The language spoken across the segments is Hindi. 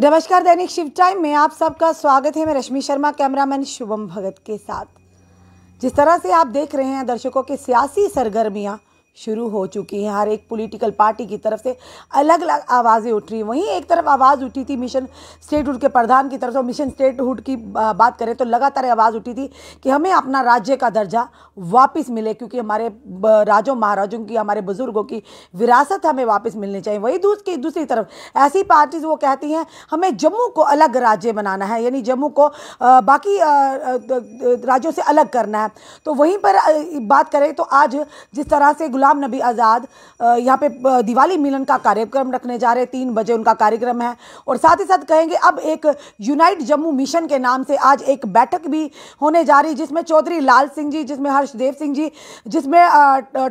नमस्कार दैनिक शिव टाइम में आप सबका स्वागत है मैं रश्मि शर्मा कैमरामैन शुभम भगत के साथ जिस तरह से आप देख रहे हैं दर्शकों के सियासी सरगर्मियां शुरू हो चुकी है हर एक पॉलिटिकल पार्टी की तरफ से अलग अलग आवाज़ें उठ रही हैं वहीं एक तरफ आवाज़ उठी थी मिशन स्टेटहुड के प्रधान की तरफ से मिशन स्टेटहुड की बात करें तो लगातार आवाज़ उठी थी कि हमें अपना राज्य का दर्जा वापस मिले क्योंकि हमारे राजों महाराजों की हमारे बुज़ुर्गों की विरासत हमें वापस मिलनी चाहिए वही दूसरी दूसरी तरफ ऐसी पार्टीज वो कहती हैं हमें जम्मू को अलग राज्य बनाना है यानी जम्मू को बाकी राज्यों से अलग करना है तो वहीं पर बात करें तो आज जिस तरह से गुलाब गुलाम नबी आज़ाद यहाँ पे दिवाली मिलन का कार्यक्रम रखने जा रहे हैं तीन बजे उनका कार्यक्रम है और साथ ही साथ कहेंगे अब एक यूनाइट जम्मू मिशन के नाम से आज एक बैठक भी होने जा रही जिसमें चौधरी लाल सिंह जी जिसमें हर्षदेव सिंह जी जिसमें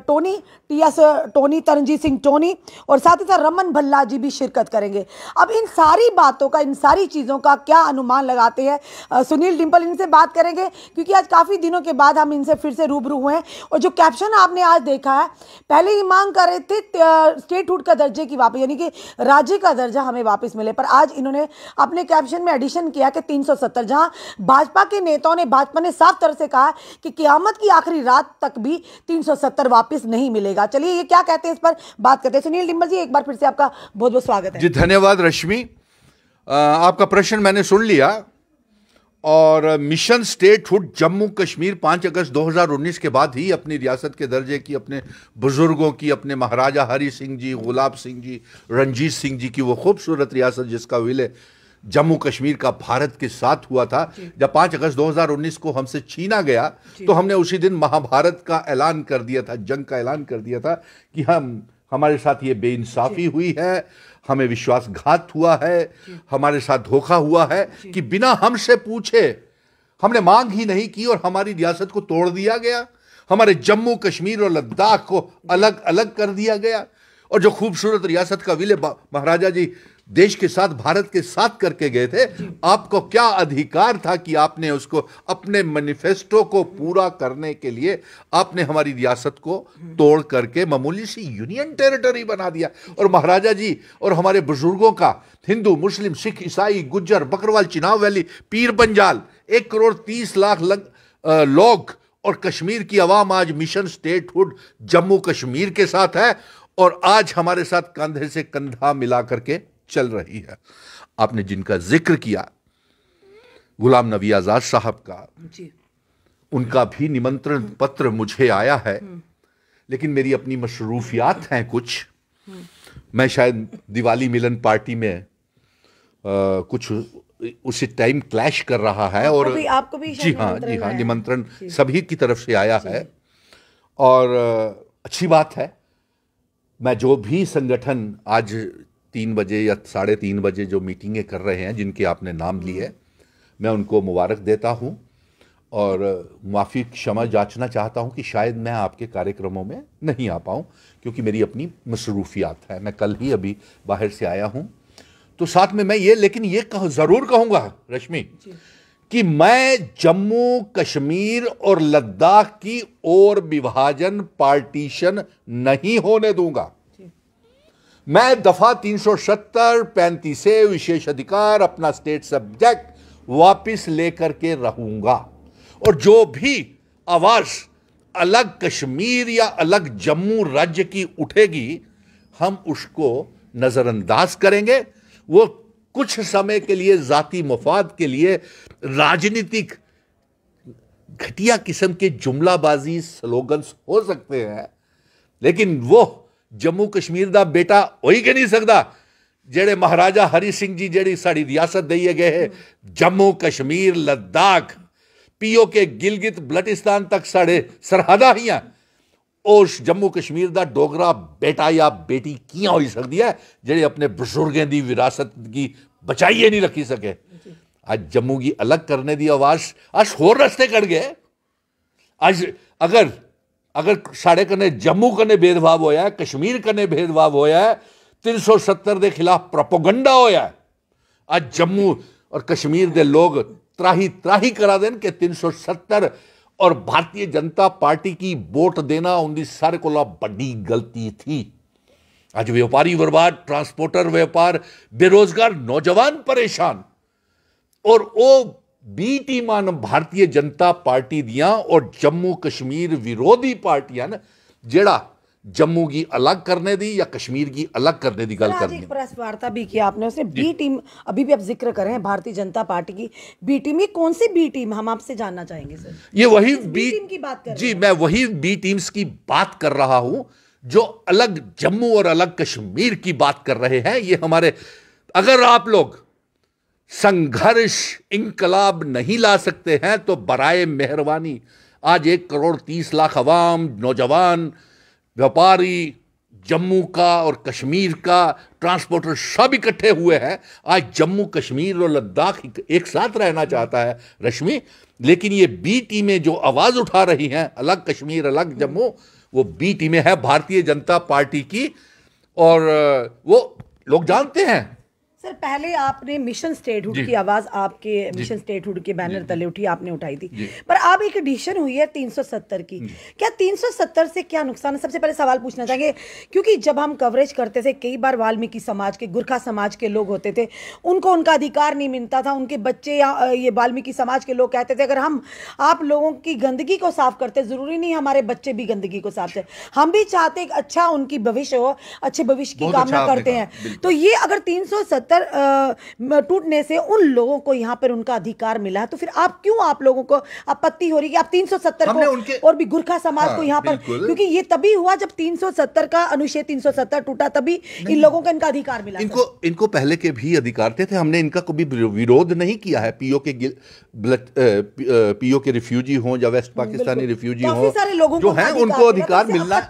Tony T S Tony Taranjeet Singh Tony और साथ ही साथ रमन भल्ला जी भी शिरकत करेंगे अब इन सारी बातों का इन सारी चीज़ों का क्या अनुमान लगाते हैं सुनील डिम्पल इनसे बात करेंगे क्योंकि आज काफ़ी दिनों के बाद हम इनसे फिर से रूबरू हुए हैं और जो कैप्शन आपने आज देखा है पहले ये मांग कर रहे थे स्टेटहुड का दर्जे की वापस यानी कि राज्य का दर्जा हमें वापस मिले पर आज इन्होंने अपने कैप्शन में एडिशन किया कि 370 जहां भाजपा के नेताओं ने भाजपा ने साफ तरह से कहा कि क्यामत की आखिरी रात तक भी 370 वापस नहीं मिलेगा चलिए ये क्या कहते हैं इस पर बात करते हैं सुनील डिम्बल जी एक बार फिर से आपका बहुत बहुत स्वागत है जी धन्यवाद रश्मि आपका प्रश्न मैंने सुन लिया और मिशन स्टेटहुड जम्मू कश्मीर पाँच अगस्त 2019 के बाद ही अपनी रियासत के दर्जे की अपने बुज़ुर्गों की अपने महाराजा हरी सिंह जी गुलाब सिंह जी रंजीत सिंह जी की वो खूबसूरत रियासत जिसका विलय जम्मू कश्मीर का भारत के साथ हुआ था जब 5 अगस्त 2019 को हमसे छीना गया तो हमने उसी दिन महाभारत का ऐलान कर दिया था जंग का ऐलान कर दिया था कि हम हमारे साथ ये बेइंसाफ़ी हुई है हमें विश्वासघात हुआ है हमारे साथ धोखा हुआ है कि बिना हमसे पूछे हमने मांग ही नहीं की और हमारी रियासत को तोड़ दिया गया हमारे जम्मू कश्मीर और लद्दाख को अलग अलग कर दिया गया और जो खूबसूरत रियासत का विले महाराजा जी देश के साथ भारत के साथ करके गए थे आपको क्या अधिकार था कि आपने उसको अपने मैनिफेस्टो को पूरा करने के लिए आपने हमारी रियासत को हम्म। तोड़ करके मामूली सी यूनियन टेरिटरी बना दिया और महाराजा जी और हमारे बुजुर्गों का हिंदू मुस्लिम सिख ईसाई गुज्जर बकरवाल चिनाव वैली पीर पंजाल एक करोड़ तीस लाख लग, आ, लोग और कश्मीर की आवाम आज मिशन स्टेटहुड जम्मू कश्मीर के साथ है और आज हमारे साथ कंधे से कंधा मिला करके चल रही है आपने जिनका जिक्र किया गुलाम नबी आज़ाद साहब का जी उनका भी निमंत्रण हम्म। पत्र मुझे आया है हम्म। लेकिन मेरी अपनी मशरूफियात हैं कुछ हम्म। मैं शायद दिवाली मिलन पार्टी में आ, कुछ उसी टाइम क्लैश कर रहा है और भी, आपको भी जी हाँ जी हाँ निमंत्रण सभी की तरफ से आया है और अच्छी बात है मैं जो भी संगठन आज तीन बजे या साढ़े तीन बजे जो मीटिंगें कर रहे हैं जिनके आपने नाम लिए मैं उनको मुबारक देता हूँ और माफ़ी क्षमा जांचना चाहता हूँ कि शायद मैं आपके कार्यक्रमों में नहीं आ पाऊँ क्योंकि मेरी अपनी मसरूफियात है मैं कल ही अभी बाहर से आया हूँ तो साथ में मैं ये लेकिन ये कह, ज़रूर कहूँगा रश्मि कि मैं जम्मू कश्मीर और लद्दाख की ओर विभाजन पार्टीशन नहीं होने दूंगा मैं दफ़ा तीन सौ सत्तर पैंतीस विशेष अधिकार अपना स्टेट सब्जेक्ट वापस लेकर के रहूंगा और जो भी आवाज़ अलग कश्मीर या अलग जम्मू राज्य की उठेगी हम उसको नज़रअंदाज करेंगे वो कुछ समय के लिए जाति मफाद के लिए राजनीतिक घटिया किस्म के जुमलाबाजी स्लोगन्स हो सकते हैं लेकिन वो जम्मू कश्मीर का बेटा हो ही नहीं सकता जेडे महाराजा हरि सिंह जी जी सा रियासत देइए गए है जम्मू कश्मीर लद्दाख पीओ के गिलगित बलटिस्तान तक साढ़े सरहदा ही हैं उस जम्मू कश्मीर का डोगरा बेटा या बेटी क्या हो सकती है जेडे अपने बजुर्गें की विरासत की बचाई नहीं रखी सके अज जम्मू की अलग करने की आवाज अस होर रस्ते कट गए अज अगर अगर साढ़े कन्ने जम्मू कन्ने भेदभाव होया है कश्मीर कन्ने भेदभाव होया है तीन सौ सत्तर के खिलाफ प्रोपोगंडा होया है आज जम्मू और कश्मीर के लोग त्राही त्राही करा देन कि तीन सौ सत्तर और भारतीय जनता पार्टी की वोट देना उनकी सारे को बड़ी गलती थी आज व्यापारी बर्बाद ट्रांसपोर्टर व्यापार बेरोजगार नौजवान परेशान और वो बी टीम भारतीय जनता पार्टी दियां और जम्मू कश्मीर विरोधी पार्टियां ने जेड़ा जम्मू की अलग करने दी या कश्मीर की अलग करने दी गल करनी प्रेस वार्ता भी किया आपने उसने बी टीम अभी भी आप जिक्र कर रहे हैं भारतीय जनता पार्टी की बी टीम ये कौन सी बी टीम हम आपसे जानना चाहेंगे सर ये वही बी टीम की बात कर जी मैं वही बी टीम्स की बात कर रहा हूं जो अलग जम्मू और अलग कश्मीर की बात कर रहे हैं ये हमारे अगर आप लोग संघर्ष इनकलाब नहीं ला सकते हैं तो बरए मेहरबानी आज एक करोड़ तीस लाख अवाम नौजवान व्यापारी जम्मू का और कश्मीर का ट्रांसपोर्टर सब इकट्ठे हुए हैं आज जम्मू कश्मीर और लद्दाख एक साथ रहना चाहता है रश्मि लेकिन ये बी टीमें जो आवाज़ उठा रही हैं अलग कश्मीर अलग जम्मू वो बी टीमें हैं भारतीय जनता पार्टी की और वो लोग जानते हैं सर पहले आपने मिशन स्टेटहुड की आवाज आपके मिशन स्टेटहुड के बैनर तले उठी आपने उठाई थी पर अब एक एडिशन हुई है 370 की क्या 370 से क्या नुकसान है सबसे पहले सवाल पूछना चाहेंगे क्योंकि जब हम कवरेज करते थे कई बार वाल्मीकि समाज के गुरखा समाज के लोग होते थे उनको उनका अधिकार नहीं मिलता था उनके बच्चे या ये वाल्मीकि समाज के लोग कहते थे अगर हम आप लोगों की गंदगी को साफ करते जरूरी नहीं हमारे बच्चे भी गंदगी को साफ करते हम भी चाहते अच्छा उनकी भविष्य हो अच्छे भविष्य की कामना अच्छा करते हैं तो ये अगर तीन अगर टूटने से उन लोगों को यहाँ पर उनका अधिकार मिला है तो फिर आप क्यों आप लोगों को आपत्ति हो रही है आप 370 को और भी गुरखा समाज हाँ, को यहाँ पर क्योंकि ये तभी हुआ जब 370 का अनुच्छेद 370 टूटा तभी इन लोगों को इनका अधिकार मिला इनको इनको पहले के भी अधिकार थे, हमने इनका कभी विरोध नहीं किया है पीओ के पीओ के रिफ्यूजी हों या वेस्ट हम्म, पाकिस्तानी रिफ्यूजी हों सारे लोगों को हैं उनको अधिकार मिलना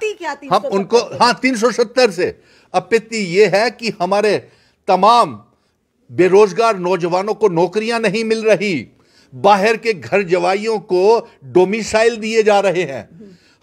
हम उनको हाँ तीन से आपत्ति ये है कि हमारे तमाम बेरोजगार नौजवानों को नौकरियां नहीं मिल रही बाहर के घर जवाइयों को डोमिसाइल दिए जा रहे हैं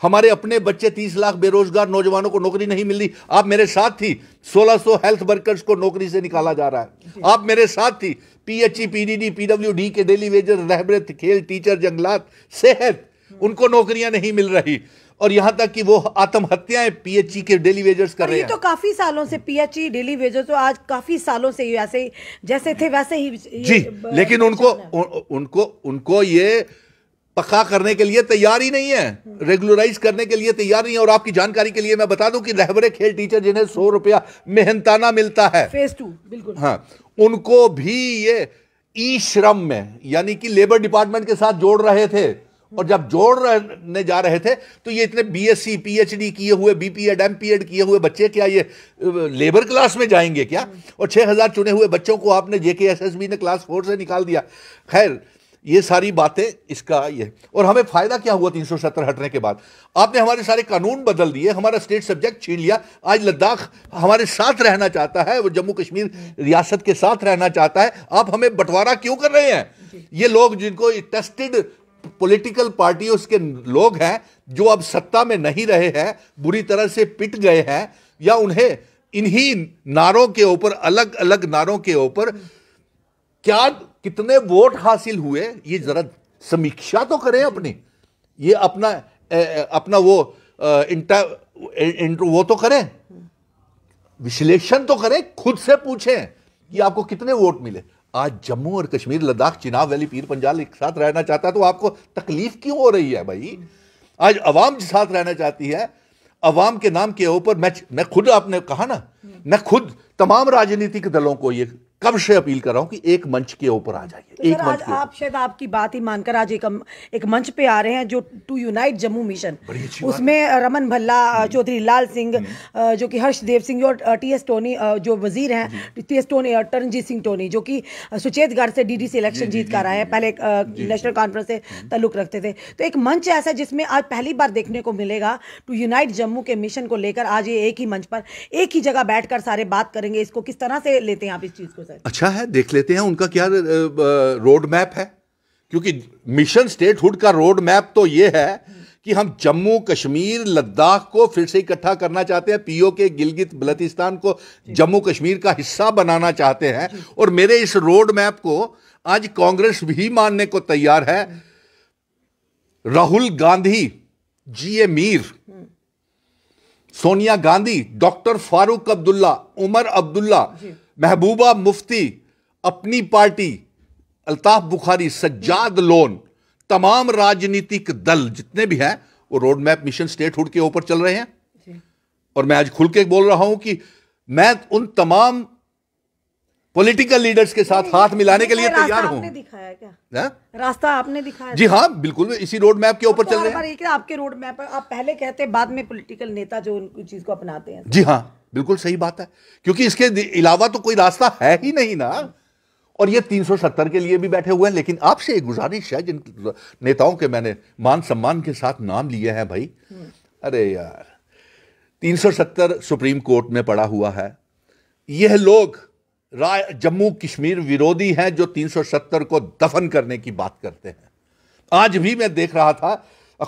हमारे अपने बच्चे तीस लाख बेरोजगार नौजवानों को नौकरी नहीं मिल रही आप मेरे साथ थी सोलह सो हेल्थ वर्कर्स को नौकरी से निकाला जा रहा है आप मेरे साथ थी पीएचई पीडीडी पीडब्ल्यूडी के डेली वेजर रहबरत खेल टीचर जंगलात सेहत उनको नौकरियां नहीं मिल रही और यहाँ तक कि वो आत्महत्याएं पीएचई के डेली वेजर्स कर रहे हैं तो काफी सालों से पीएचई डेली वेजर्स तो आज काफी सालों से वैसे जैसे थे वैसे ही जी लेकिन उनको उनको उनको ये पका करने के लिए तैयार ही नहीं है रेगुलराइज हम्म। करने के लिए तैयार नहीं है और आपकी जानकारी के लिए मैं बता दूं कि रहबरे खेल टीचर जिन्हें सौ रुपया मेहनताना मिलता है फेज टू बिल्कुल हाँ उनको भी ये ई श्रम में यानी कि लेबर डिपार्टमेंट के साथ जोड़ रहे थे और जब जोड़ने जा रहे थे तो ये इतने बीएससी पीएचडी किए हुए बीपीएड एमपीएड किए हुए बच्चे क्या ये लेबर क्लास में जाएंगे क्या हम्म। और हजार चुने हुए बच्चों को आपने जेकेएसएसबी ने क्लास फोर से निकाल दिया खैर ये सारी बातें इसका ये और हमें फायदा क्या हुआ तीन सौ सत्तर हटने के बाद आपने हमारे सारे कानून बदल दिए हमारा स्टेट सब्जेक्ट छीन लिया आज लद्दाख हमारे साथ रहना चाहता है वो जम्मू कश्मीर हम्म। रियासत के साथ रहना चाहता है आप हमें बंटवारा क्यों कर रहे हैं ये लोग जिनको टेस्टेड पॉलिटिकल पार्टी के लोग हैं जो अब सत्ता में नहीं रहे हैं बुरी तरह से पिट गए हैं या उन्हें इन्हीं नारों के ऊपर अलग अलग नारों के ऊपर क्या कितने वोट हासिल हुए ये जरा समीक्षा तो करें अपनी ये अपना ए, अपना वो इंटर वो तो करें विश्लेषण तो करें खुद से पूछें कि आपको कितने वोट मिले आज जम्मू और कश्मीर लद्दाख चिनाब वैली पीर पंजाल एक साथ रहना चाहता है तो आपको तकलीफ क्यों हो रही है भाई आज अवाम साथ रहना चाहती है अवाम के नाम के ऊपर मैं मैं खुद आपने कहा ना मैं खुद तमाम राजनीतिक दलों को ये कब से अपील कर रहा हूँ कि एक मंच के ऊपर आ जाइए तो एक मंच आज आप शायद आपकी बात ही मानकर आज एक एक मंच पे आ रहे हैं जो टू यूनाइट जम्मू मिशन उसमें रमन भल्ला हम्म। चौधरी लाल सिंह हम्म। जो कि देव सिंह और टी एस टोनी जो वजीर हैं टी एस टोनी और सिंह टोनी जो कि सुचेतगढ़ से डी डी सी इलेक्शन जीत कर आए हैं पहले नेशनल कॉन्फ्रेंस से हम्म। ताल्लुक रखते थे तो एक मंच ऐसा जिसमें आज पहली बार देखने को मिलेगा टू यूनाइट जम्मू के मिशन को लेकर आज ये एक ही मंच पर एक ही जगह बैठकर सारे बात करेंगे इसको किस तरह से लेते हैं आप इस चीज़ को सर अच्छा है देख लेते हैं उनका क्या रोड मैप है क्योंकि मिशन स्टेटहुड का रोड मैप तो ये है कि हम जम्मू कश्मीर लद्दाख को फिर से इकट्ठा करना चाहते हैं पीओ के गिलगित बलतिस्तान को जम्मू कश्मीर का हिस्सा बनाना चाहते हैं और मेरे इस रोड मैप को आज कांग्रेस भी मानने को तैयार है राहुल गांधी जी ए मीर हम्म। सोनिया गांधी डॉक्टर फारूक अब्दुल्ला उमर अब्दुल्ला महबूबा मुफ्ती अपनी पार्टी अल्ताफ बुखारी सज्जाद लोन तमाम राजनीतिक दल जितने भी हैं वो रोड मैप मिशन स्टेटहुड के ऊपर चल रहे हैं और मैं आज खुल के बोल रहा हूं कि मैं उन तमाम पॉलिटिकल लीडर्स के साथ हाथ मिलाने के लिए तैयार हूँ दिखाया क्या ना? हाँ? रास्ता आपने दिखाया जी हाँ बिल्कुल इसी रोड मैप के ऊपर तो चल रहे हैं आपके रोड मैप आप पहले कहते बाद में पॉलिटिकल नेता जो उन चीज को अपनाते हैं जी हाँ बिल्कुल सही बात है क्योंकि इसके अलावा तो कोई रास्ता है ही नहीं ना और ये 370 के लिए भी बैठे हुए हैं लेकिन आपसे एक गुजारिश है जिन नेताओं के मैंने मान सम्मान के साथ नाम लिए हैं भाई अरे यार 370 सुप्रीम कोर्ट में पड़ा हुआ है यह लोग राय जम्मू कश्मीर विरोधी हैं जो 370 को दफन करने की बात करते हैं आज भी मैं देख रहा था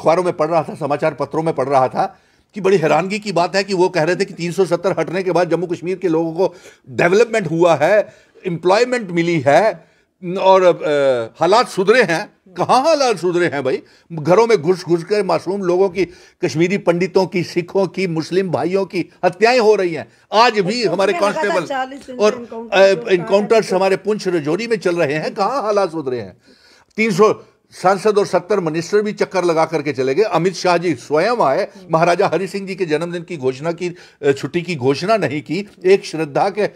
अखबारों में पढ़ रहा था समाचार पत्रों में पढ़ रहा था कि बड़ी हैरानगी की बात है कि वो कह रहे थे कि 370 हटने के बाद जम्मू कश्मीर के लोगों को डेवलपमेंट हुआ है एम्प्लॉयमेंट मिली है और हालात सुधरे हैं कहाँ हालात सुधरे हैं भाई घरों में घुस घुस कर मासूम लोगों की कश्मीरी पंडितों की सिखों की मुस्लिम भाइयों की हत्याएं हो रही हैं आज भी अच्छा, हमारे कांस्टेबल और इनकाउंटर्स हमारे पुंछ रजौरी में चल रहे हैं कहाँ हालात सुधरे हैं तीन सौ सांसद और सत्तर मिनिस्टर भी चक्कर लगा करके चले गए अमित शाह जी स्वयं आए महाराजा हरि सिंह जी के जन्मदिन की घोषणा की छुट्टी की घोषणा नहीं की एक श्रद्धा के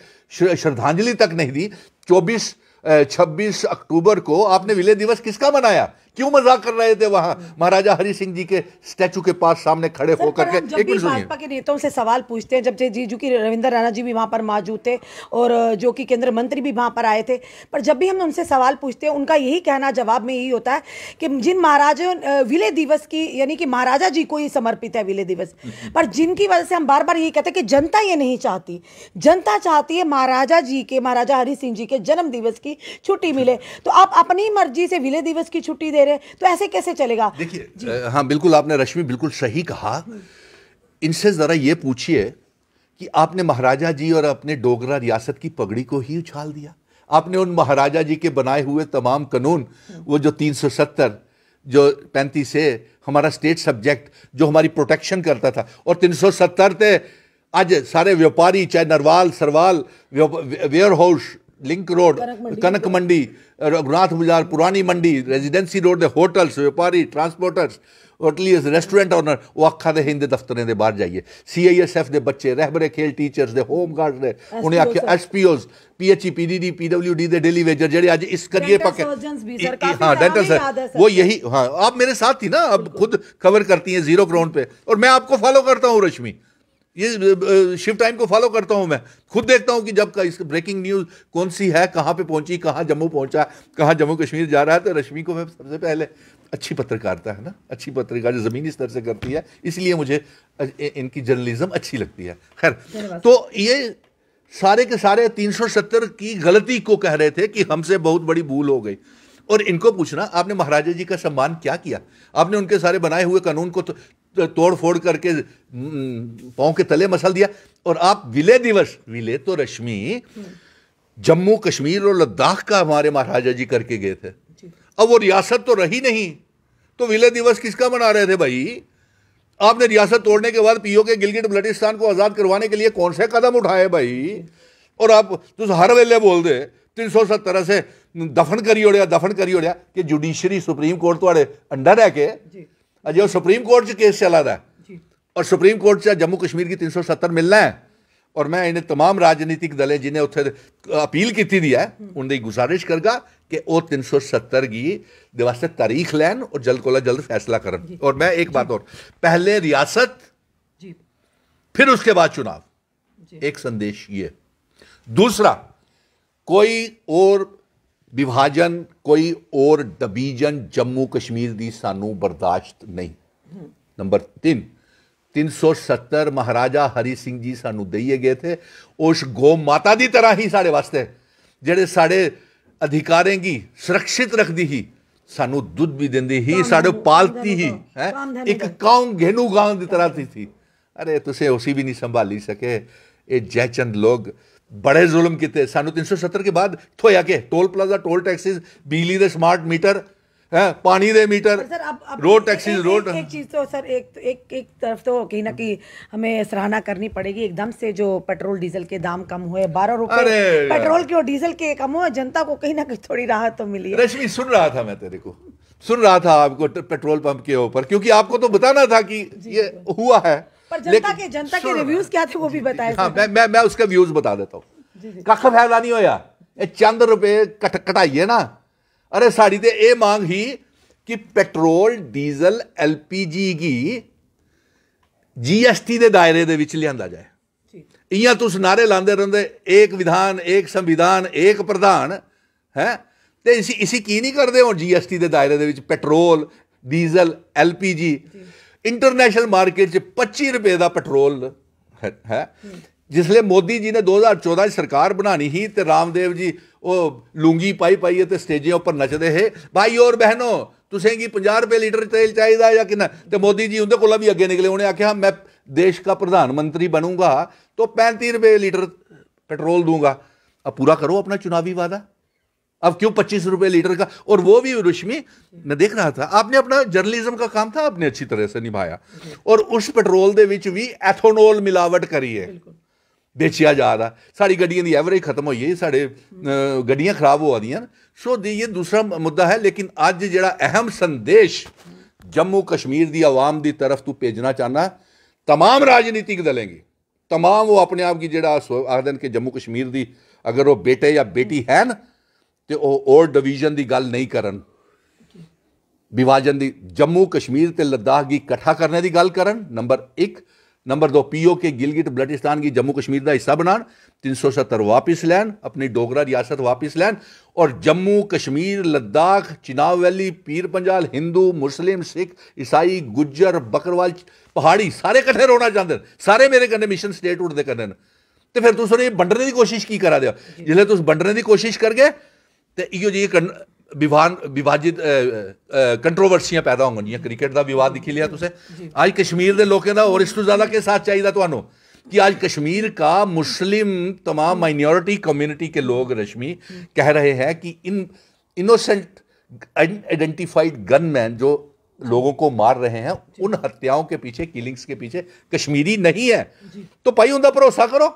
श्रद्धांजलि तक नहीं दी 24 26 अक्टूबर को आपने विलय दिवस किसका मनाया क्यों मजाक कर रहे थे वहां हम्म। महाराजा हरि सिंह जी के स्टैचू के पास सामने खड़े होकर के एक मिनट भाजपा के नेताओं से सवाल पूछते हैं जब जी जो की रविंद्र राणा जी भी वहां पर मौजूद थे और जो कि केंद्र मंत्री भी वहां पर आए थे पर जब भी हम उनसे सवाल पूछते हैं उनका यही कहना जवाब में यही होता है कि जिन महाराजों विलय दिवस की यानी कि महाराजा जी को ही समर्पित है विलय दिवस हम्म। पर जिनकी वजह से हम बार बार यही कहते हैं कि जनता ये नहीं चाहती जनता चाहती है महाराजा जी के महाराजा हरि सिंह जी के जन्म दिवस की छुट्टी मिले हम्म। तो आप अपनी मर्जी से विलय दिवस की छुट्टी दे रहे रहे हैं तो ऐसे कैसे चलेगा देखिए हाँ बिल्कुल आपने रश्मि बिल्कुल सही कहा इनसे ज़रा ये पूछिए कि आपने महाराजा जी और अपने डोगरा रियासत की पगड़ी को ही उछाल दिया आपने उन महाराजा जी के बनाए हुए तमाम कानून वो जो 370 जो पैंतीस है हमारा स्टेट सब्जेक्ट जो हमारी प्रोटेक्शन करता था और 370 थे आज सारे व्यापारी चाहे Narwal Sarwal warehouse link road Kanak Mandi Raghunath Bazaar Purani Mandi residency road के होटल्स व्यापारी ट्रांसपोर्टर्स होटलियर्स रेस्टोरेंट ऑनर वो आखा दे इंदे दफ्तरें दे बाहर जाइए सी आई एस एफ के बच्चे रहबरे खेल टीचर्स दे होम गार्ड दे उन्हें आखिया S P Os P H E P D D P W D daily wager जो अज इस करिए पके हाँ डेंटल सर वो यही हाँ आप मेरे साथ थी ना अब खुद कवर करती हैं जीरो ग्राउंड पे और मैं आपको फॉलो करता हूँ रश्मि ये शिफ्ट टाइम को फॉलो करता हूँ मैं खुद देखता हूं कि जब का इस ब्रेकिंग न्यूज़ कौन सी है कहां पे पहुंची कहां जम्मू पहुंचा कहां जम्मू कश्मीर जा रहा है तो रश्मि को मैं सबसे पहले अच्छी पत्रकारिता है ना अच्छी पत्रकार जो ज़मीनी स्तर से करती है इसलिए मुझे इनकी जर्नलिज्म अच्छी लगती है खैर तो ये सारे के सारे 370 की गलती को कह रहे थे कि हमसे बहुत बड़ी भूल हो गई और इनको पूछना आपने महाराजा जी का सम्मान क्या किया आपने उनके सारे बनाए हुए कानून को तो तोड़ फोड़ करके हम्म, पाँव के तले मसल दिया और आप विलय दिवस विलय तो रश्मि हम्म। जम्मू कश्मीर और लद्दाख का हमारे महाराजा जी करके गए थे अब वो रियासत तो रही नहीं तो विलय दिवस किसका मना रहे थे भाई आपने रियासत तोड़ने के बाद पीओ के गिलगिट बलटिस्तान को आज़ाद करवाने के लिए कौन से कदम उठाए भाई और आप तुम तो हर वेले बोल दे तीन सौ सत्तर से दफन करी ओड़िया दफन करी ओड़िया कि जुडिशरी सुप्रीम कोर्ट थोड़े तो अंडर है के अजय सुप्रीम कोर्ट से केस चला रहा है और सुप्रीम कोर्ट से जम्मू कश्मीर की 370 मिलना है और मैं इन्हें तमाम राजनीतिक दलें जिन्हें उत्थे अपील की थी है उन्हें गुजारिश करगा कि वो 370 की दे तारीख लैन और जल्द कोला जल्द फैसला कर और मैं एक बात और पहले रियासत फिर उसके बाद चुनाव एक संदेश ये दूसरा कोई और ਵਿਭਾਜਨ ਕੋਈ ਔਰ ਡਿਵੀਜ਼ਨ ਜੰਮੂ ਕਸ਼ਮੀਰ ਦੀ ਸਾਨੂੰ ਬਰਦਾਸ਼ਤ ਨਹੀਂ ਨੰਬਰ 3 370 ਮਹਾਰਾਜਾ ਹਰੀ ਸਿੰਘ ਜੀ ਸਾਨੂੰ ਦਈਏ ਗਏ ਥੇ ਉਸ ਗੋ ਮਾਤਾ ਦੀ ਤਰ੍ਹਾਂ ਹੀ ਸਾਡੇ ਵਾਸਤੇ ਜਿਹੜੇ ਸਾਡੇ ਅਧਿਕਾਰਾਂ ਦੀ ਸੁਰੱਖਿਅਤ ਰੱਖਦੀ ਹੀ ਸਾਨੂੰ ਦੁੱਧ ਵੀ ਦਿੰਦੀ ਹੀ ਸਾਡੇ ਪਾਲਤੀ ਹੀ ਹੈ ਇੱਕ ਕਾਉਂ ਘੇਨੂ ਗਾਂ ਦੀ ਤਰ੍ਹਾਂ ਸੀ ਅਰੇ ਤੁਸੀਂ ਉਸੇ ਵੀ ਨਹੀਂ ਸੰਭਾਲੀ ਸਕੇ ਇਹ ਜੈਚੰਦ ਲੋਗ बड़े जुलम कि सानू तीन सौ सत्तर के बाद थोया के टोल प्लाजा टोल टैक्सीज बिजली के स्मार्ट मीटर है पानी दे मीटर रोड टैक्सी रोड चीज तो सर एक एक एक तरफ तो कहीं ना कहीं हमें सराहना करनी पड़ेगी एकदम से जो पेट्रोल डीजल के दाम कम हुए बारह रुपए पेट्रोल के और डीजल के कम हुए जनता को कहीं ना कहीं थोड़ी राहत तो मिली रश्मि सुन रहा था मैं तेरे को सुन रहा था आपको पेट्रोल पंप के ऊपर क्योंकि आपको तो बताना था कि ये हुआ है जनता के जनता के रिव्यूज क्या थे वो भी बताए हाँ, मैं मैं मैं उसके व्यूज बता देता हूँ कख फायदा नहीं हो ये चंद रुपए कट कटाइए ना अरे साड़ी तो ये मांग ही कि पेट्रोल डीजल एलपीजी की जीएसटी के दायरे के लिया जाए इं तुस नारे लाते रहते एक विधान एक संविधान एक प्रधान है तो इसी इसी की नहीं करते हम जी एस टी के दायरे के petrol diesel L P G international market 'ਚ 25 ਰੁਪਏ ਦਾ ਪੈਟਰੋਲ ਹੈ ਜਿਸਲੇ ਮੋਦੀ ਜੀ ਨੇ 2014 'ਚ ਸਰਕਾਰ ਬਣਾਣੀ ਸੀ ਤੇ ਰਾਮਦੇਵ ਜੀ ਉਹ ਲੂੰਗੀ ਪਾਈ ਪਾਈ ਤੇ ਸਟੇਜਾਂ ਉੱਪਰ ਨੱਚਦੇ ਹੈ ਭਾਈ ਔਰ ਬਹਿਨੋ ਤੁਸੀਂ ਕੀ 50 ਰੁਪਏ ਲੀਟਰ ਤੇਲ ਚਾਹੀਦਾ ਜਾਂ ਕਿੰਨਾ ਤੇ ਮੋਦੀ ਜੀ ਉਹਦੇ ਕੋਲੋਂ ਵੀ ਅੱਗੇ ਨਿਕਲੇ ਉਹਨੇ ਆਖਿਆ ਮੈਂ देश का प्रधानमंत्री बनूंगा तो पैंतीस रुपये लीटर पेट्रोल दूंगा अब पूरा करो अपना चुनावी वादा अब क्यों पच्चीस रुपए लीटर का और वो भी रश्मि मैं देख रहा था आपने अपना जर्नलिज्म का काम था आपने अच्छी तरह से निभाया और उस पेट्रोल दे विच भी एथोनोल मिलावट करी है बेचिया जा रहा सारी गड्डियों की एवरेज खत्म हो गई सारे गड्डियां खराब होवा दी सो ये दूसरा मुद्दा है लेकिन अज जो अहम संदेश जम्मू कश्मीर की आवाम की तरफ तू भेजना चाहना तमाम राजनीतिक दलें गी तमाम वो अपने आप की जो आखदन के जम्मू कश्मीर की अगर वो बेटे या बेटी है ना तो ਉਹ ਔਰ ਡਿਵੀਜ਼ਨ ਦੀ ਗੱਲ ਨਹੀਂ ਕਰਨ ਵਿਵਾਜਨ ਦੀ ਜੰਮੂ ਕਸ਼ਮੀਰ ਤੇ ਲੱਦਾਖ ਦੀ ਇਕੱਠਾ ਕਰਨ ਦੀ ਗੱਲ ਕਰਨ ਨੰਬਰ 1 नंबर दो पीओ के गिलगिट बलटिस्तान की जम्मू कश्मीर का हिस्सा बना तीन सौ सत्तर वापिस लैन अपनी डोगरा रियासत वापिस लैन और जम्मू कश्मीर लद्दाख चिनाव वैली पीर पंजाल हिंदू मुस्लिम सिख ईसाई गुजर बकरवाल पहाड़ी सारे कट्ठे रोना चाहते हैं सारे मेरे कन्ने मिशन स्टेट उठते कन्ने तो फिर तुस बंडने की कोशिश की करा दे जिसले तुस बंडने की कोशिश करके इो जी जेके विभान विभाजित कंट्रोवर्सियां पैदा होङन जि'यां क्रिकेट का विवाद दिखी लिया तुम्हें अज्ज कश्मीर के लोगों का और इस तू ज्यादा के साथ चाहिए तो कि आज कश्मीर का मुस्लिम तमाम माइनॉरिटी कम्युनिटी के लोग रश्मि कह रहे हैं कि इन इनोसेंट आइडेंटिफाइड गनमैन जो लोगों को मार रहे हैं उन हत्याओं के पीछे किलिंग्स के पीछे कश्मीरी नहीं है तो भाई उनका भरोसा करो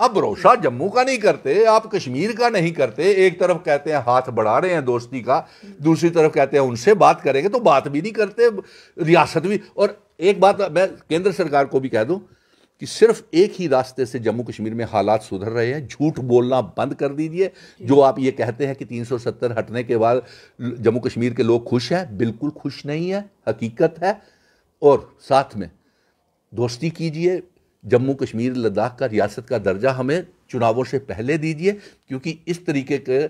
आप भरोसा जम्मू का नहीं करते आप कश्मीर का नहीं करते एक तरफ कहते हैं हाथ बढ़ा रहे हैं दोस्ती का दूसरी तरफ कहते हैं उनसे बात करेंगे तो बात भी नहीं करते रियासत भी और एक बात मैं केंद्र सरकार को भी कह दूं कि सिर्फ एक ही रास्ते से जम्मू कश्मीर में हालात सुधर रहे हैं झूठ बोलना बंद कर दीजिए जो आप ये कहते हैं कि 370 हटने के बाद जम्मू कश्मीर के लोग खुश हैं बिल्कुल खुश नहीं है हकीकत है और साथ में दोस्ती कीजिए जम्मू कश्मीर लद्दाख का रियासत का दर्जा हमें चुनावों से पहले दीजिए क्योंकि इस तरीके के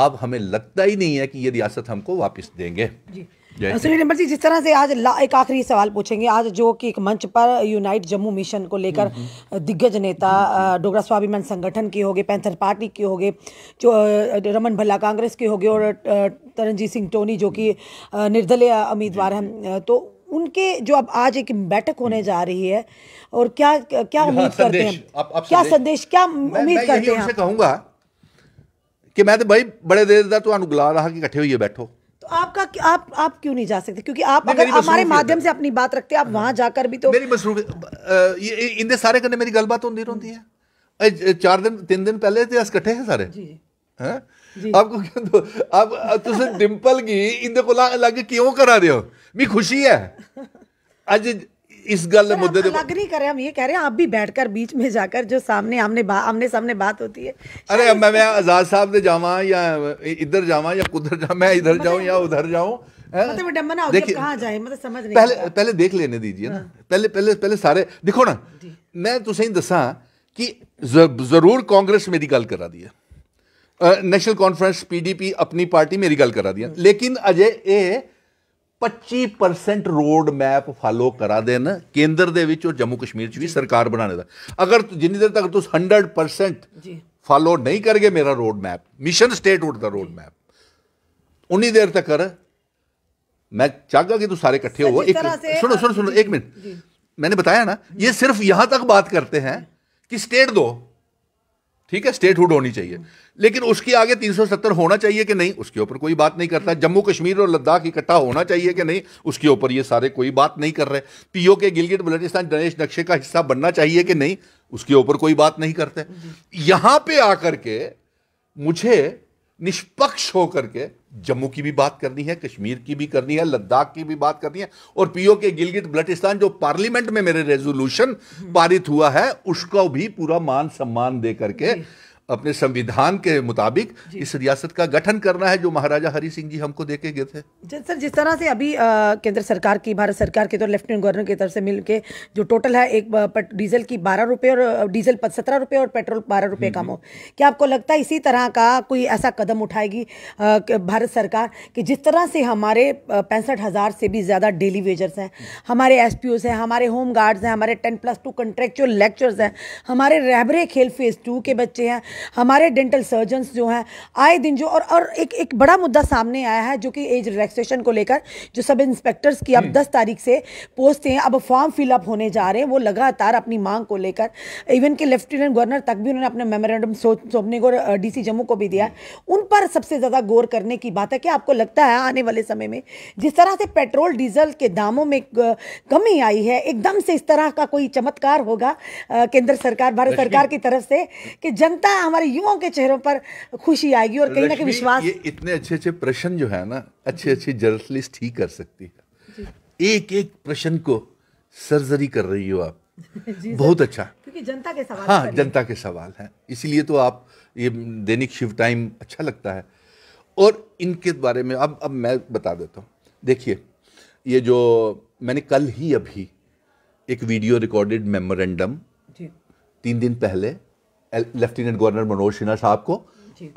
आप हमें लगता ही नहीं है कि ये रियासत हमको वापस देंगे सुनील नंबर जी जिस तरह से आज ला, एक आखिरी सवाल पूछेंगे आज जो कि एक मंच पर यूनाइट जम्मू मिशन को लेकर हम्म, हम्म। दिग्गज नेता हम्म, डोगरा स्वाभिमान संगठन के होगे पैंथर पार्टी के होगे जो रमन भल्ला कांग्रेस के होगे और तरनजीत सिंह टोनी जो कि निर्दलीय उम्मीदवार हैं तो उनके जो अब आज एक बैठक होने हम्म। जा रही है और क्या क्या हाँ, उम्मीद करते हैं आप, आप क्या संदेश क्या उम्मीद करते हैं कहूंगा कि मैं तो भाई बड़े देर तक ਤੁਹਾਨੂੰ तो गुला रहा कि इकट्ठे ਹੋਈਏ बैठो तो आपका आप आप क्यों नहीं जा सकते क्योंकि आप अगर हमारे माध्यम से तो। अपनी बात रखते आप वहां हाँ। जाकर भी तो मेरी मसरूफ इन सारे कने मेरी गलबात होती रही है चार दिन तीन दिन पहले तो अस कट्ठे हैं सारे हैं हाँ? आपको क्यों तो आप तुसे डिंपल की इन को अलग क्यों करा रहे हो मी खुशी आहे अज इस गल मुद्दे अलग नहीं कर रहे हम ये कह रहे हैं आप भी बैठकर बीच में जाकर जो सामने आमने आमने सामने बात होती है अरे मैं मैं आजाद साहब ने जावा या इधर जावा या उधर जावा मैं इधर मतलब जाऊं या उधर जाऊं मतलब देखिए कहाँ जाए मतलब समझ नहीं पहले पहले देख लेने दीजिए ना हाँ। पहले पहले पहले सारे देखो ना मैं तुसे दसा कि जरूर कांग्रेस मेरी गल करा दी है National Conference PDP Apni party मेरी गल करा दी है हाँ। लेकिन अजय ये पच्ची परसेंट रोड मैप फॉलो करा देन केंद्र दे जम्मू कश्मीर च भी सरकार बनाने का अगर जिन्नी देर तक तुम हंड्रड परसेंट फॉलो नहीं करगे मेरा रोड मैप मिशन स्टेट उड का रोड मैप उन्नी देर तक मैं चाहगा कि तू सारे कट्ठे हो एक सुनो सुनो सुनो एक मिनट मैंने बताया ना ये सिर्फ यहां तक बात करते हैं कि स्टेट दो ठीक है स्टेटहुड होनी चाहिए लेकिन उसके आगे 370 होना चाहिए कि नहीं उसके ऊपर कोई बात नहीं करता जम्मू कश्मीर और लद्दाख इकट्ठा होना चाहिए कि नहीं उसके ऊपर ये सारे कोई बात नहीं कर रहे पीओ के गिलगित बलोचिस्तान गणेश नक्शे का हिस्सा बनना चाहिए कि नहीं उसके ऊपर कोई बात नहीं करते यहां पर आकर के मुझे निष्पक्ष होकर के जम्मू की भी बात करनी है कश्मीर की भी करनी है लद्दाख की भी बात करनी है और पीओ के गिलगित बलटिस्तान जो पार्लियामेंट में मेरे रेजोल्यूशन पारित हुआ है उसको भी पूरा मान सम्मान दे करके अपने संविधान के मुताबिक इस रियासत का गठन करना है जो महाराजा हरि सिंह जी हमको देखे गए थे सर जिस तरह से अभी केंद्र सरकार की भारत सरकार की तरफ तो लेफ्टिनेंट गवर्नर की तरफ से मिल के जो टोटल है एक डीजल की बारह रुपये और डीजल सत्रह रुपये और पेट्रोल बारह रुपये कम हम्म, हो हम्म। क्या आपको लगता है इसी तरह का कोई ऐसा कदम उठाएगी भारत सरकार कि जिस तरह से हमारे पैंसठ हज़ार से भी ज़्यादा डेली वेजर्स हैं हमारे एस हैं हमारे होम गार्ड्स हैं हमारे ten plus two contractual lecturers हैं हमारे रहबरे खेल फेज़ टू के बच्चे हैं हमारे डेंटल सर्जन्स जो हैं आए दिन जो और और एक एक बड़ा मुद्दा सामने आया है जो कि एज रिलैक्सेशन को लेकर जो सब इंस्पेक्टर्स की अब हम्म। दस तारीख से पोस्ट हैं अब फॉर्म फिलअप होने जा रहे हैं वो लगातार अपनी मांग को लेकर इवन के लेफ्टिनेंट गवर्नर तक भी उन्होंने अपने मेमोरेंडम सौंपने को डी जम्मू को भी दिया हम्म। उन पर सबसे ज़्यादा गौर करने की बात है कि आपको लगता है आने वाले समय में जिस तरह से पेट्रोल डीजल के दामों में कमी आई है एकदम से इस तरह का कोई चमत्कार होगा केंद्र सरकार भारत सरकार की तरफ से कि जनता ना हमारे युवाओं के चेहरों पर खुशी आएगी और कहीं ना कहीं विश्वास ये इतने अच्छे अच्छे प्रश्न जो है ना अच्छे अच्छे जर्नलिस्ट ही कर सकती है एक एक प्रश्न को सर्जरी कर रही हो आप बहुत अच्छा क्योंकि जनता के सवाल हाँ जनता के सवाल हैं इसीलिए तो आप ये दैनिक शिव टाइम अच्छा लगता है और इनके बारे में अब अब मैं बता देता हूँ देखिए ये जो मैंने कल ही अभी एक वीडियो रिकॉर्डेड मेमोरेंडम तीन दिन पहले लेफ्टिनेंट गवर्नर मनोज सिन्हा साहब को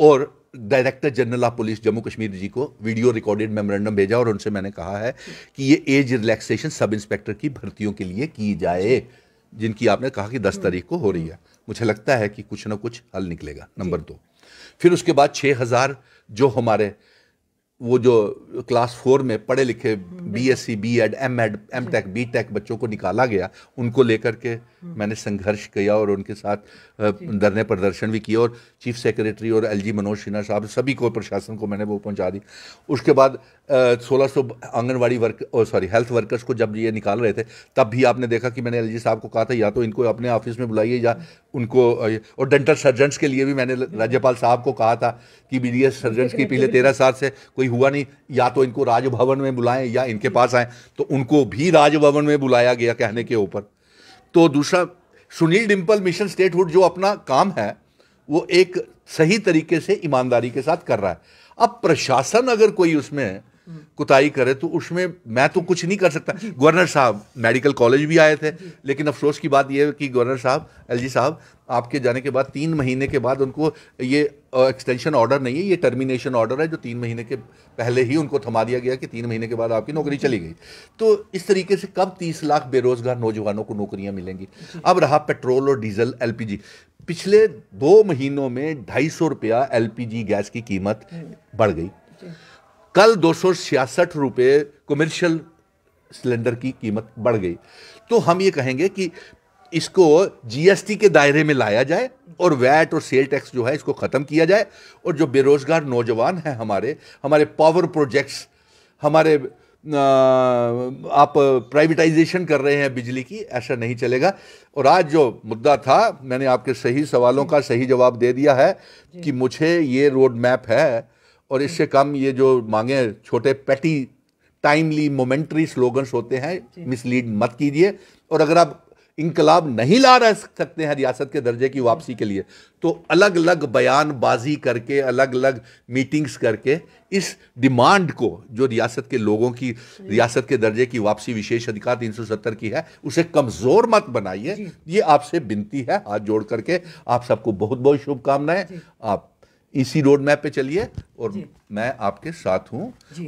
और director general of police Jammu Kashmir ji को वीडियो रिकॉर्डेड मेमोरेंडम भेजा और उनसे मैंने कहा है कि ये एज रिलैक्सेशन सब इंस्पेक्टर की भर्तियों के लिए की जाए जिनकी आपने कहा कि दस हम्म। तारीख को हो रही है हम्म। मुझे लगता है कि कुछ ना कुछ हल निकलेगा नंबर दो फिर उसके बाद छः हज़ार जो हमारे वो जो क्लास फोर में पढ़े लिखे B S C B Ed M Ed M Tech B Tech बच्चों को निकाला गया उनको लेकर के हम्म। मैंने संघर्ष किया और उनके साथ धरने प्रदर्शन भी किया और चीफ सेक्रेटरी और एलजी मनोज सिन्हा साहब सभी को प्रशासन को मैंने वो पहुंचा दी उसके बाद सोलह सौ anganwadi work sorry health workers को जब ये निकाल रहे थे तब भी आपने देखा कि मैंने एल साहब को कहा था या तो इनको अपने ऑफिस में बुलाइए या उनको और डेंटल सर्जन्स के लिए भी मैंने राज्यपाल साहब को कहा था कि बी सर्जन्स की पिछले तेरह साल से कोई कोई हुआ नहीं या तो इनको राजभवन में बुलाएं या इनके पास आए तो उनको भी राजभवन में बुलाया गया कहने के ऊपर तो दूसरा सुनील डिम्पल मिशन स्टेटहुड जो अपना काम है वो एक सही तरीके से ईमानदारी के साथ कर रहा है अब प्रशासन अगर कोई उसमें कुताई करे तो उसमें मैं तो कुछ नहीं कर सकता गवर्नर साहब मेडिकल कॉलेज भी आए थे लेकिन अफसोस की बात यह है कि गवर्नर साहब एलजी साहब आपके जाने के बाद तीन महीने के बाद उनको ये एक्सटेंशन ऑर्डर नहीं है ये टर्मिनेशन ऑर्डर है जो तीन महीने के पहले ही उनको थमा दिया गया कि तीन महीने के बाद आपकी नौकरी चली गई तो इस तरीके से कब तीस लाख बेरोजगार नौजवानों को नौकरियां मिलेंगी अब रहा पेट्रोल और डीजल एल पिछले दो महीनों में ढाई सौ रुपया एल गैस की कीमत हम्म। बढ़ गई कल दो सौ छियासठ रुपये कमर्शियल सिलेंडर की कीमत बढ़ गई तो हम ये कहेंगे कि इसको जीएसटी के दायरे में लाया जाए और वैट और सेल टैक्स जो है इसको ख़त्म किया जाए और जो बेरोज़गार नौजवान हैं हमारे हमारे पावर प्रोजेक्ट्स हमारे आप प्राइवेटाइजेशन कर रहे हैं बिजली की ऐसा नहीं चलेगा और आज जो मुद्दा था मैंने आपके सही सवालों का सही जवाब दे दिया है कि मुझे ये रोड मैप है और इससे कम ये जो मांगे छोटे पैटी टाइमली मोमेंट्री स्लोगन्स होते हैं मिसलीड मत कीजिए और अगर आप इनकलाब नहीं ला रह सकते हैं रियासत के दर्जे की वापसी के लिए तो अलग अलग बयानबाजी करके अलग अलग मीटिंग्स करके इस डिमांड को जो रियासत के लोगों की रियासत के दर्जे की वापसी विशेष अधिकार 370 की है उसे कमज़ोर मत बनाइए ये आपसे विनती है हाथ जोड़ करके आप सबको बहुत बहुत शुभकामनाएं आप इसी रोड मैप पे चलिए और मैं आपके साथ हूँ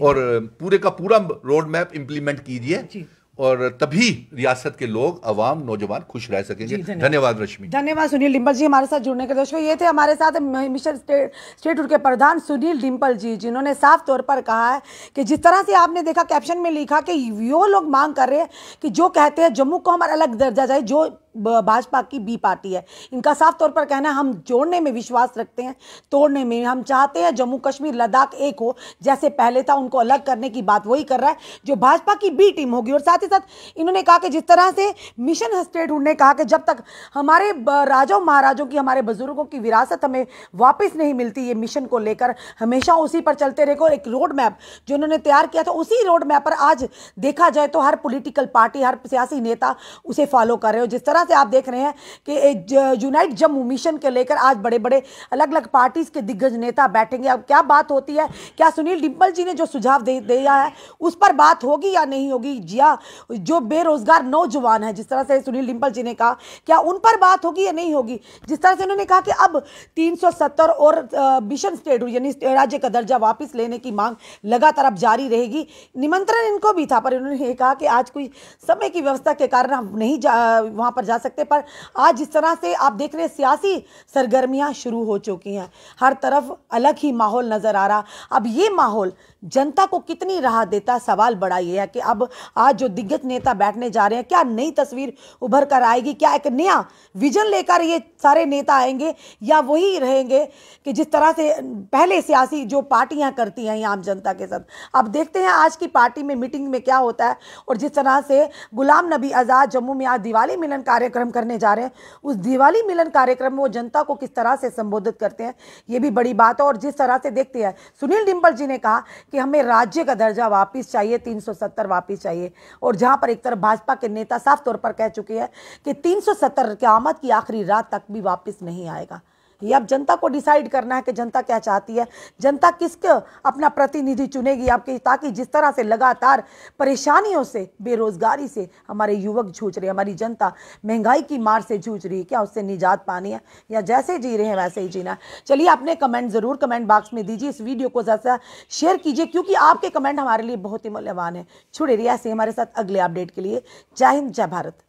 और पूरे का पूरा रोड मैप इम्प्लीमेंट कीजिए और तभी रियासत के लोग अवाम नौजवान खुश रह सकेंगे धन्यवाद रश्मि धन्यवाद सुनील डिम्पल जी हमारे साथ जुड़ने के दोस्तों ये थे हमारे साथ मिशन स्टेट के प्रधान सुनील डिम्पल जी जिन्होंने साफ तौर पर कहा है कि जिस तरह से आपने देखा कैप्शन में लिखा कि वो लोग मांग कर रहे हैं कि जो कहते हैं जम्मू को हमारा अलग दर्जा जाए जो भाजपा की बी पार्टी है इनका साफ तौर पर कहना है हम जोड़ने में विश्वास रखते हैं तोड़ने में हम चाहते हैं जम्मू कश्मीर लद्दाख एक हो जैसे पहले था उनको अलग करने की बात वही कर रहा है जो भाजपा की बी टीम होगी और साथ ही साथ इन्होंने कहा कि जिस तरह से मिशन स्टेट उन्होंने कहा कि जब तक हमारे राजाओं महाराजों की हमारे बुजुर्गों की विरासत हमें वापस नहीं मिलती ये मिशन को लेकर हमेशा उसी पर चलते रहे और एक रोड मैप जो उन्होंने तैयार किया था उसी रोड मैप पर आज देखा जाए तो हर पोलिटिकल पार्टी हर सियासी नेता उसे फॉलो कर रहे हो जिस तरह से आप देख रहे हैं कि यूनाइट जम्मू मिशन के लेकर आज बड़े बड़े अलग अलग पार्टीज़ के दिग्गज नेता बैठेंगे अब क्या बात होती है क्या सुनील डिम्पल जी ने जो सुझाव दे दिया है उस पर बात होगी या नहीं होगी या जो बेरोजगार नौजवान है जिस तरह से सुनील डिम्पल जी ने कहा क्या उन पर बात होगी या नहीं होगी जिस तरह से उन्होंने कहा कि अब तीन और मिशन स्टेट यानी राज्य का दर्जा वापस लेने की मांग लगातार अब जारी रहेगी निमंत्रण इनको भी था पर उन्होंने कहा कि आज कोई समय की व्यवस्था के कारण हम नहीं जा वहां पर जा सकते पर आज जिस तरह से आप देख रहे सियासी सरगर्मियां शुरू हो चुकी हैं हर तरफ अलग ही माहौल नज़र आ रहा अब ये माहौल जनता को कितनी राहत देता है सवाल बड़ा यह है कि अब आज जो दिग्गज नेता बैठने जा रहे हैं क्या नई तस्वीर उभर कर आएगी क्या एक नया विजन लेकर ये सारे नेता आएंगे या वही रहेंगे कि जिस तरह से पहले सियासी जो पार्टियां करती हैं आम जनता के साथ अब देखते हैं आज की पार्टी में मीटिंग में क्या होता है और जिस तरह से गुलाम नबी आज़ाद जम्मू में आज दिवाली मिलन कार्यक्रम करने जा रहे हैं उस दिवाली मिलन कार्यक्रम में वो जनता को किस तरह से संबोधित करते हैं ये भी बड़ी बात है और जिस तरह से देखते हैं सुनील डिम्पल जी ने कहा कि हमें राज्य का दर्जा वापस चाहिए 370 वापस चाहिए और जहां पर एक तरफ भाजपा के नेता साफ तौर पर कह चुके हैं कि 370 सौ की आमद की आखिरी रात तक भी वापस नहीं आएगा ये अब जनता को डिसाइड करना है कि जनता क्या चाहती है जनता किसके अपना प्रतिनिधि चुनेगी आपके ताकि जिस तरह से लगातार परेशानियों से बेरोजगारी से हमारे युवक जूझ रहे हमारी जनता महंगाई की मार से जूझ रही है क्या उससे निजात पानी है या जैसे जी रहे हैं वैसे ही जीना चलिए अपने कमेंट ज़रूर कमेंट बॉक्स में दीजिए इस वीडियो को ज़्यादा शेयर कीजिए क्योंकि आपके कमेंट हमारे लिए बहुत ही मूल्यवान है छुड़े रही ऐसे हमारे साथ अगले अपडेट के लिए जय हिंद जय भारत